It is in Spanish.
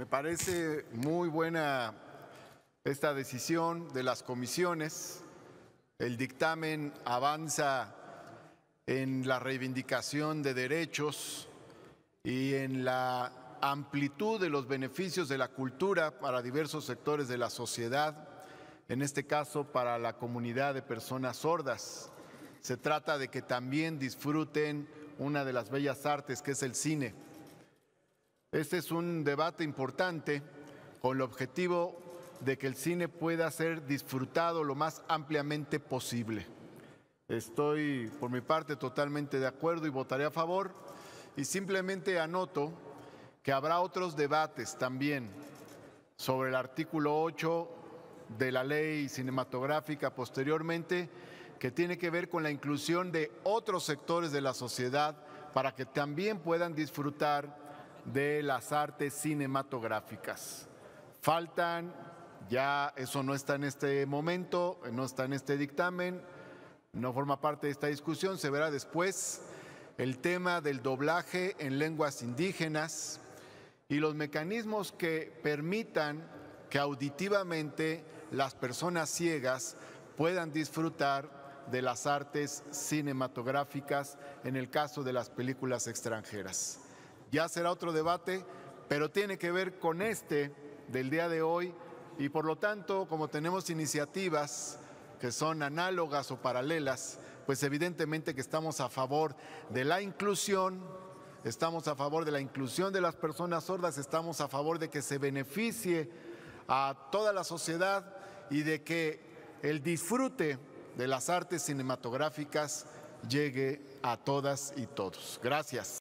Me parece muy buena esta decisión de las comisiones. El dictamen avanza en la reivindicación de derechos y en la amplitud de los beneficios de la cultura para diversos sectores de la sociedad, en este caso para la comunidad de personas sordas. Se trata de que también disfruten una de las bellas artes que es el cine este es un debate importante con el objetivo de que el cine pueda ser disfrutado lo más ampliamente posible. Estoy, por mi parte, totalmente de acuerdo y votaré a favor. Y simplemente anoto que habrá otros debates también sobre el artículo 8 de la ley cinematográfica posteriormente, que tiene que ver con la inclusión de otros sectores de la sociedad para que también puedan disfrutar de las artes cinematográficas. Faltan, ya eso no está en este momento, no está en este dictamen, no forma parte de esta discusión, se verá después el tema del doblaje en lenguas indígenas y los mecanismos que permitan que auditivamente las personas ciegas puedan disfrutar de las artes cinematográficas en el caso de las películas extranjeras ya será otro debate, pero tiene que ver con este del día de hoy y por lo tanto, como tenemos iniciativas que son análogas o paralelas, pues evidentemente que estamos a favor de la inclusión, estamos a favor de la inclusión de las personas sordas, estamos a favor de que se beneficie a toda la sociedad y de que el disfrute de las artes cinematográficas llegue a todas y todos. Gracias.